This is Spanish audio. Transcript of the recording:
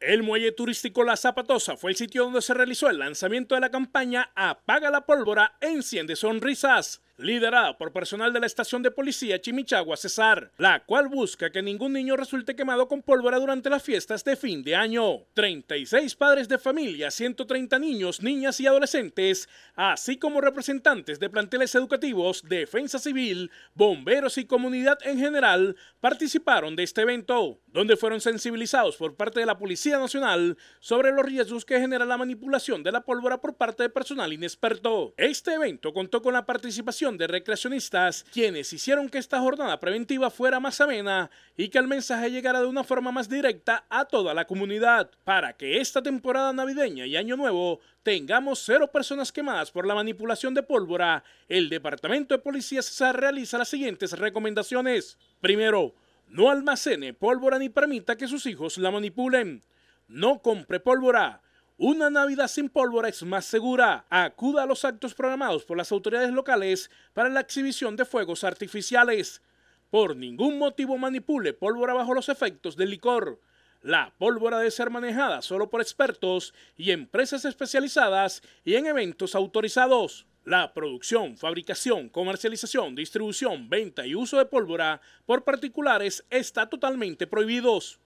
El muelle turístico La Zapatosa fue el sitio donde se realizó el lanzamiento de la campaña Apaga la pólvora, enciende sonrisas liderada por personal de la estación de policía Chimichagua Cesar, la cual busca que ningún niño resulte quemado con pólvora durante las fiestas de fin de año. 36 padres de familia, 130 niños, niñas y adolescentes, así como representantes de planteles educativos, defensa civil, bomberos y comunidad en general, participaron de este evento, donde fueron sensibilizados por parte de la Policía Nacional sobre los riesgos que genera la manipulación de la pólvora por parte de personal inexperto. Este evento contó con la participación de Recreacionistas, quienes hicieron que esta jornada preventiva fuera más amena y que el mensaje llegara de una forma más directa a toda la comunidad, para que esta temporada navideña y Año Nuevo tengamos cero personas quemadas por la manipulación de pólvora. El Departamento de Policía realiza las siguientes recomendaciones. Primero, no almacene pólvora ni permita que sus hijos la manipulen. No compre pólvora. Una Navidad sin pólvora es más segura. Acuda a los actos programados por las autoridades locales para la exhibición de fuegos artificiales. Por ningún motivo manipule pólvora bajo los efectos del licor. La pólvora debe ser manejada solo por expertos y empresas especializadas y en eventos autorizados. La producción, fabricación, comercialización, distribución, venta y uso de pólvora por particulares está totalmente prohibido.